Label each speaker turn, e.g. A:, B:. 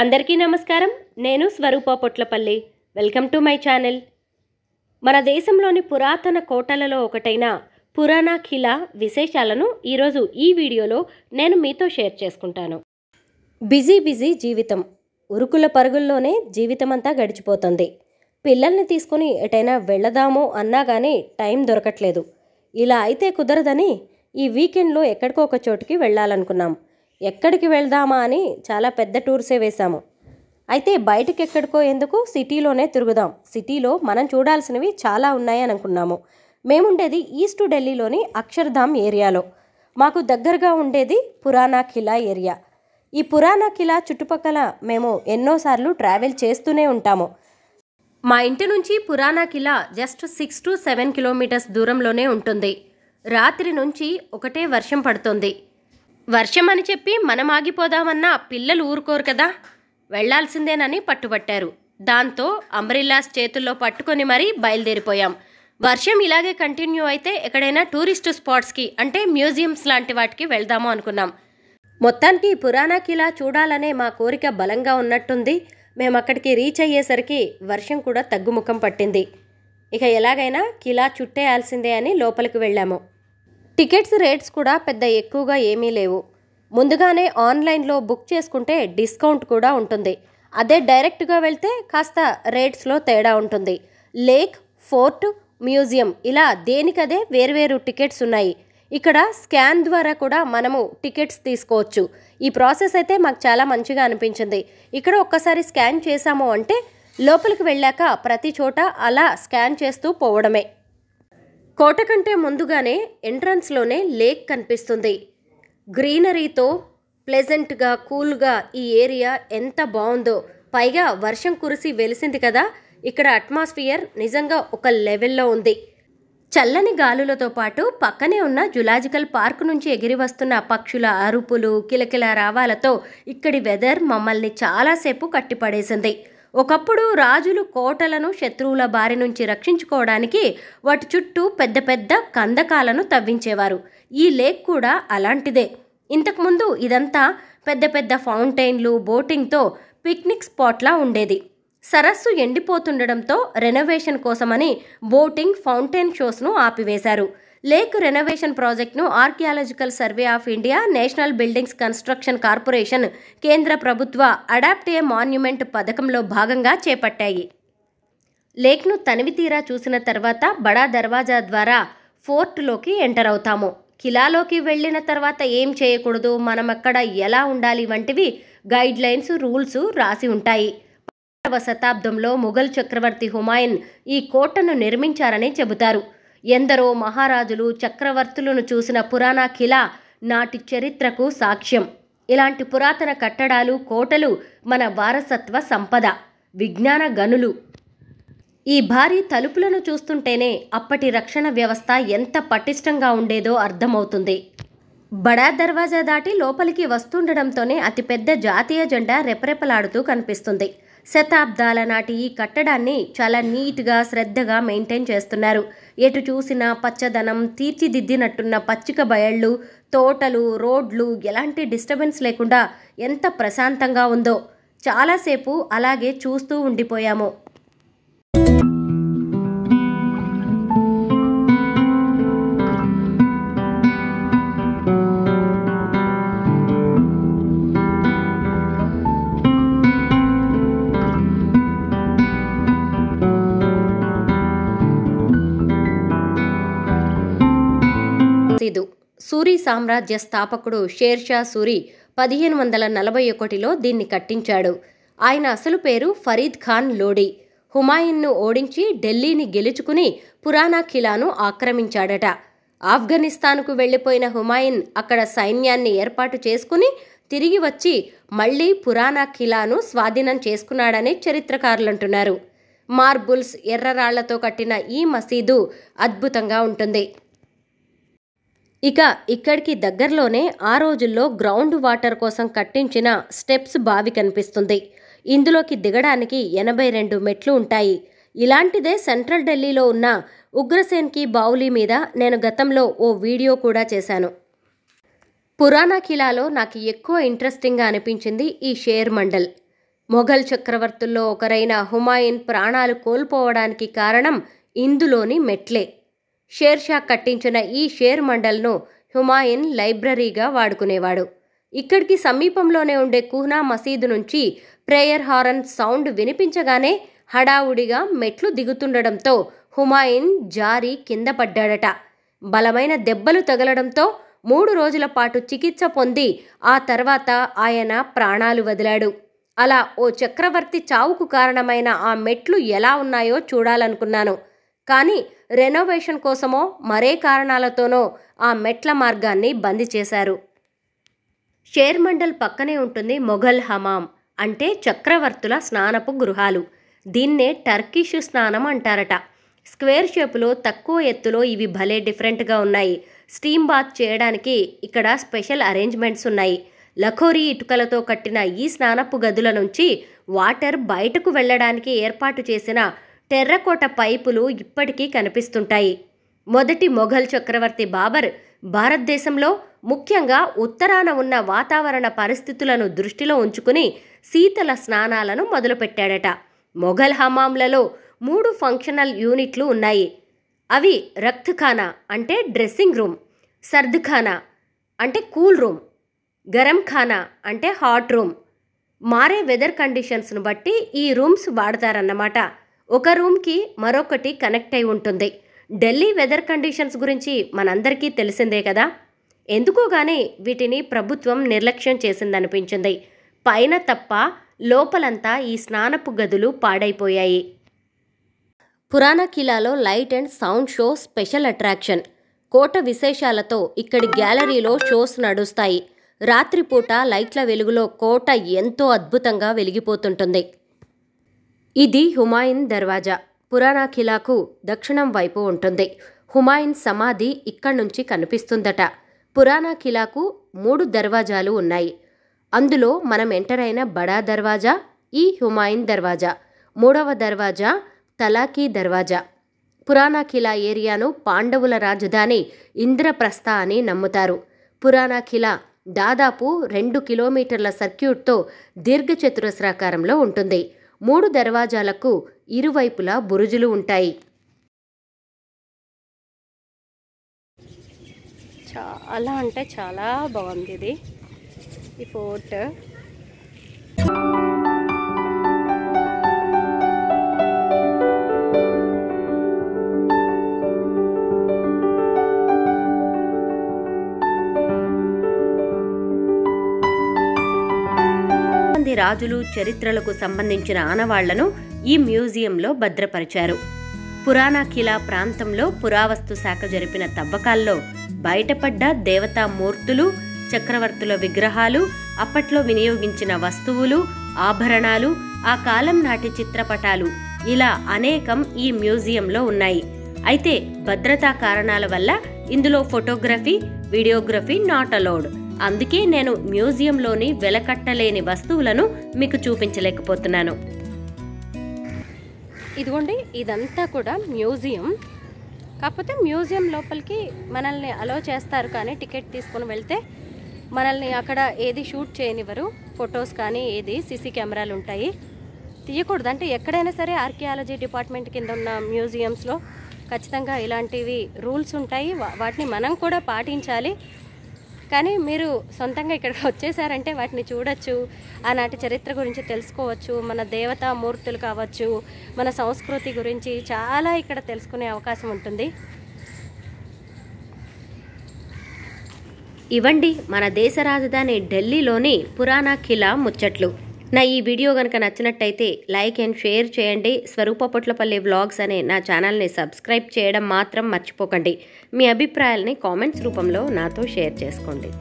A: అందరికీ నమస్కారం నేను Swaroopa Potlapalli welcome to my channel మన దేశంలోని పురాతన కోటలలో ఒకటైన పురాణా ఖిలా విశేషాలను ఈరోజు ఈ వీడియోలో నేను మీతో షేర్ చేసుకుంటాను బిజీ బిజీ జీవితం ఉరుకుల పరుగుల్లోనే జీవితమంతా గడిచిపోతుంది పిల్లల్ని తీసుకుని ఎటైనా వెళ్ళదామో అన్నా కానీ టైం దొరకట్లేదు ఇలా అయితే కుదరదని ఈ వీకెండ్లో ఎక్కడికో ఒక చోటుకి వెళ్ళాలనుకున్నాం ఎక్కడికి వెళ్దామా అని చాలా పెద్ద టూర్సే వేశాము అయితే బయటకు ఎక్కడికో ఎందుకు సిటీలోనే తిరుగుదాం సిటీలో మనం చూడాల్సినవి చాలా ఉన్నాయని అనుకున్నాము మేముండేది ఈస్ట్ ఢిల్లీలోని అక్షర్ధామ్ ఏరియాలో మాకు దగ్గరగా ఉండేది పురాణా ఖిలా ఏరియా ఈ పురాణా ఖిలా చుట్టుపక్కల మేము ఎన్నోసార్లు ట్రావెల్ చేస్తూనే ఉంటాము మా ఇంటి నుంచి Purana Qila just six to seven kilometres దూరంలోనే ఉంటుంది రాత్రి నుంచి ఒకటే వర్షం పడుతుంది వర్షం అని చెప్పి మనం ఆగిపోదామన్నా పిల్లలు ఊరుకోరు కదా వెళ్లాల్సిందేనని పట్టుబట్టారు దాంతో అంబ్రిల్లాస్ చేతుల్లో పట్టుకొని మరీ బయలుదేరిపోయాం వర్షం ఇలాగే కంటిన్యూ అయితే ఎక్కడైనా టూరిస్ట్ స్పాట్స్కి అంటే మ్యూజియంస్ లాంటి వాటికి వెళ్దాము అనుకున్నాం మొత్తానికి పురాణ కిలా చూడాలనే మా కోరిక బలంగా ఉన్నట్టుంది మేము అక్కడికి రీచ్ అయ్యేసరికి వర్షం కూడా తగ్గుముఖం పట్టింది ఇక ఎలాగైనా కిలా చుట్టేయాల్సిందే అని లోపలికి వెళ్ళాము టికెట్స్ రేట్స్ కూడా పెద్ద ఎక్కువగా ఏమీ లేవు ముందుగానే ఆన్లైన్లో బుక్ చేసుకుంటే డిస్కౌంట్ కూడా ఉంటుంది అదే డైరెక్ట్గా వెళ్తే కాస్త రేట్స్లో తేడా ఉంటుంది లేక్ ఫోర్ట్ మ్యూజియం ఇలా దేనికదే వేర్వేరు టికెట్స్ ఉన్నాయి ఇక్కడ స్కాన్ ద్వారా కూడా మనము టికెట్స్ తీసుకోవచ్చు ఈ ప్రాసెస్ అయితే మాకు చాలా మంచిగా అనిపించింది ఇక్కడ ఒక్కసారి స్కాన్ చేశాము అంటే లోపలికి వెళ్ళాక ప్రతి చోట అలా స్కాన్ చేస్తూ పోవడమే కోట కంటే ముందుగానే ఎంట్రన్స్లోనే లేక్ కనిపిస్తుంది గ్రీనరీతో ప్లెజెంట్గా కూల్గా ఈ ఏరియా ఎంత బాగుందో పైగా వర్షం కురిసి వెలిసింది కదా ఇక్కడ అట్మాస్ఫియర్ నిజంగా ఒక లెవెల్లో ఉంది చల్లని గాలులతో పాటు పక్కనే ఉన్న జులాజికల్ పార్క్ నుంచి ఎగిరి వస్తున్న పక్షుల అరుపులు కిలకిల రావాలతో ఇక్కడి వెదర్ మమ్మల్ని చాలాసేపు కట్టిపడేసింది ఒకప్పుడు రాజులు కోటలను శత్రువుల బారి నుంచి రక్షించుకోవడానికి వాటి చుట్టూ పెద్ద పెద్ద కందకాలను తవ్వించేవారు ఈ లేక్ కూడా అలాంటిదే ఇంతకుముందు ఇదంతా పెద్ద పెద్ద ఫౌంటైన్లు బోటింగ్తో పిక్నిక్ స్పాట్లా ఉండేది సరస్సు ఎండిపోతుండడంతో రెనోవేషన్ కోసమని బోటింగ్ ఫౌంటైన్ షోస్ను ఆపివేశారు లేక్ రెనోవేషన్ ప్రాజెక్టును archaeological survey of India national buildings construction corporation కేంద్ర ప్రభుత్వ అడాప్ట్ ఏ మాన్యుమెంట్ పథకంలో భాగంగా చేపట్టాయి లేక్ను తనివితీరా చూసిన తర్వాత బడా దర్వాజా ద్వారా ఫోర్ట్లోకి ఎంటర్ అవుతాము కిలాలోకి వెళ్ళిన తర్వాత ఏం చేయకూడదు మనం అక్కడ ఎలా ఉండాలి వంటివి గైడ్లైన్స్ రూల్స్ రాసి ఉంటాయి పదవ శతాబ్దంలో ముఘల్ చక్రవర్తి హుమాయున్ ఈ కోటను నిర్మించారని చెబుతారు ఎందరో మహారాజులు చక్రవర్తులను చూసిన పురాణ కిలా నాటి చరిత్రకు సాక్ష్యం ఇలాంటి పురాతన కట్టడాలు కోటలు మన వారసత్వ సంపద విజ్ఞాన గనులు ఈ భారీ తలుపులను చూస్తుంటేనే అప్పటి రక్షణ వ్యవస్థ ఎంత పటిష్టంగా ఉండేదో అర్థమవుతుంది బడా దర్వాజా దాటి లోపలికి వస్తుండడంతోనే అతిపెద్ద జాతీయ జెండా రెపరెపలాడుతూ కనిపిస్తుంది శతాబ్దాల నాటి ఈ కట్టడాన్ని చాలా నీట్గా శ్రద్ధగా మెయింటైన్ చేస్తున్నారు ఎటు చూసినా పచ్చదనం తీర్చిదిద్దినట్టున్న పచ్చిక బయళ్ళు తోటలు రోడ్లు ఎలాంటి డిస్టర్బెన్స్ లేకుండా ఎంత ప్రశాంతంగా ఉందో చాలాసేపు అలాగే చూస్తూ ఉండిపోయాము సూరి సామ్రాజ్య స్థాపకుడు షేర్షా సూరి పదిహేను వందల నలభై ఒకటిలో దీన్ని కట్టించాడు ఆయన అసలు పేరు ఫరీద్ ఖాన్ లోడి హుమాయున్ను ఓడించి ఢిల్లీని గెలుచుకుని పురాణా ఖిలాను ఆక్రమించాడట ఆఫ్ఘనిస్తాన్కు వెళ్లిపోయిన హుమాయున్ అక్కడ సైన్యాన్ని ఏర్పాటు చేసుకుని తిరిగి వచ్చి మళ్లీ పురాణా ఖిలాను స్వాధీనం చేసుకున్నాడని చరిత్రకారులంటున్నారు మార్బుల్స్ ఎర్రరాళ్లతో కట్టిన ఈ మసీదు అద్భుతంగా ఉంటుంది ఇక ఇక్కడికి దగ్గరలోనే ఆ రోజుల్లో గ్రౌండ్ వాటర్ కోసం కట్టించిన స్టెప్స్ బావి కనిపిస్తుంది ఇందులోకి దిగడానికి ఎనభై రెండు మెట్లు ఉంటాయి ఇలాంటిదే సెంట్రల్ ఢిల్లీలో ఉన్న ఉగ్రసేన్కి బావులీ మీద నేను గతంలో ఓ వీడియో కూడా చేశాను పురాణా కిలాలో నాకు ఎక్కువ ఇంట్రెస్టింగ్గా అనిపించింది ఈ షేర్ మండల్ మొఘల్ చక్రవర్తుల్లో ఒకరైన హుమాయున్ ప్రాణాలు కోల్పోవడానికి కారణం ఇందులోని మెట్లే షేర్షా కట్టించిన ఈ షేర్ మండల్ను హుమాయున్ లైబ్రరీగా వాడుకునేవాడు ఇక్కడికి సమీపంలోనే ఉండే కుహ్నా మసీదు నుంచి ప్రేయర్ హారన్ సౌండ్ వినిపించగానే హడావుడిగా మెట్లు దిగుతుండడంతో హుమాయిన్ జారి కింద పడ్డాడట బలమైన దెబ్బలు తగలడంతో మూడు రోజుల పాటు చికిత్స పొంది ఆ తర్వాత ఆయన ప్రాణాలు వదిలాడు అలా ఓ చక్రవర్తి చావుకు కారణమైన ఆ మెట్లు ఎలా ఉన్నాయో చూడాలనుకున్నాను కానీ రెనోవేషన్ కోసమో మరే కారణాలతోనో ఆ మెట్ల మార్గాన్ని బంద్ చేశారు షేర్ మండల్ పక్కనే ఉంటుంది మొఘల్ హమాం అంటే చక్రవర్తుల స్నానపు గృహాలు దీన్నే టర్కిష్ స్నానం అంటారట స్క్వేర్ షేపులో తక్కువ ఎత్తులో ఇవి భలే డిఫరెంట్గా ఉన్నాయి స్టీమ్ బాత్ చేయడానికి ఇక్కడ స్పెషల్ అరేంజ్మెంట్స్ ఉన్నాయి లఖోరీ ఇటుకలతో కట్టిన ఈ స్నానపు గదుల నుంచి వాటర్ బయటకు వెళ్ళడానికి ఏర్పాటు చేసిన టెర్రకోట పైపులు ఇప్పటికీ కనిపిస్తుంటాయి మొదటి మొఘల్ చక్రవర్తి బాబర్ భారతదేశంలో ముఖ్యంగా ఉత్తరాన ఉన్న వాతావరణ పరిస్థితులను దృష్టిలో ఉంచుకుని శీతల స్నానాలను మొదలుపెట్టాడట మొఘల్ హమాంలలో మూడు ఫంక్షనల్ యూనిట్లు ఉన్నాయి అవి రక్త్ఖానా అంటే డ్రెస్సింగ్ రూమ్ సర్ద్ఖానా అంటే కూల్ రూమ్ గరం ఖానా అంటే హాట్ రూమ్ మారే వెదర్ కండిషన్స్ను బట్టి ఈ రూమ్స్ వాడతారన్నమాట ఒక రూమ్కి మరొకటి కనెక్ట్ అయి ఉంటుంది ఢిల్లీ వెదర్ కండిషన్స్ గురించి మనందరికీ తెలిసిందే కదా ఎందుకోగానే వీటిని ప్రభుత్వం నిర్లక్ష్యం చేసిందనిపించింది పైన తప్ప లోపలంతా ఈ స్నానపు గదులు పాడైపోయాయి పురాణ కిలాలో light and sound show special attraction కోట విశేషాలతో ఇక్కడి గ్యాలరీలో షోస్ నడుస్తాయి రాత్రిపూట లైట్ల వెలుగులో కోట ఎంతో అద్భుతంగా వెలిగిపోతుంటుంది ఇది హుమాయున్ దర్వాజా పురాణాఖిలాకు ఖిలాకు దక్షిణం వైపు ఉంటుంది హుమాయున్ సమాధి ఇక్కడి నుంచి కనిపిస్తుందట పురాణా ఖిలాకు మూడు దర్వాజాలు ఉన్నాయి అందులో మనం ఎంటర్ అయిన బడా దర్వాజా ఈ హుమాయున్ దర్వాజా మూడవ దర్వాజా తలాకీ దర్వాజా పురాణాఖిలా ఖిలా ఏరియాను పాండవుల రాజధాని ఇంద్రప్రస్థ అని నమ్ముతారు పురాణా ఖిలా దాదాపు రెండు కిలోమీటర్ల సర్క్యూట్తో దీర్ఘచతురస్రాకారంలో ఉంటుంది మూడు దర్వాజాలకు ఇరువైపులా బురుజులు ఉంటాయి చాలా అంటే చాలా బాగుంది ఇది ఈ ఫోర్ట్ రాజులు చరిత్రలకు సంబంధించిన ఆనవాళ్లను ఈ మ్యూజియంలో భద్రపరిచారు పురాణ కిలా ప్రాంతంలో పురావస్తు శాఖ జరిపిన తవ్వకాల్లో బయటపడ్డ దేవతా మూర్తులు చక్రవర్తుల విగ్రహాలు అప్పట్లో వినియోగించిన వస్తువులు ఆభరణాలు ఆ కాలం నాటి చిత్రపటాలు ఇలా అనేకం ఈ మ్యూజియంలో ఉన్నాయి అయితే భద్రతా కారణాల వల్ల ఇందులో ఫోటోగ్రఫీ వీడియోగ్రఫీ నాట్ అలౌడ్ అందుకే నేను మ్యూజియంలోని వెలకట్టలేని వస్తువులను మీకు చూపించలేకపోతున్నాను ఇదిగోండి ఇదంతా కూడా మ్యూజియం కాకపోతే మ్యూజియం లోపలికి మనల్ని అలో చేస్తారు కానీ టికెట్ తీసుకొని వెళ్తే మనల్ని అక్కడ ఏది షూట్ చేయనివ్వరు ఫొటోస్ కానీ ఏది సీసీ కెమెరాలు ఉంటాయి తీయకూడదు అంటే ఎక్కడైనా సరే ఆర్కియాలజీ డిపార్ట్మెంట్ కింద ఉన్న మ్యూజియంస్లో ఖచ్చితంగా ఇలాంటివి రూల్స్ ఉంటాయి వాటిని మనం కూడా పాటించాలి కానీ మీరు సొంతంగా ఇక్కడికి వచ్చేసారంటే వాటిని చూడొచ్చు ఆనాటి చరిత్ర గురించి తెలుసుకోవచ్చు మన దేవతా మూర్తులు కావచ్చు మన సంస్కృతి గురించి చాలా ఇక్కడ తెలుసుకునే అవకాశం ఉంటుంది ఇవండి మన దేశ రాజధాని ఢిల్లీలోని పురాణ ఖిలా ముచ్చట్లు నా ఈ వీడియో కనుక నచ్చినట్టయితే లైక్ అండ్ షేర్ చేయండి స్వరూప పొట్లపల్లి వ్లాగ్స్ అనే నా ఛానల్ని సబ్స్క్రైబ్ చేయడం మాత్రం మర్చిపోకండి మీ అభిప్రాయాల్ని కామెంట్స్ రూపంలో నాతో షేర్ చేసుకోండి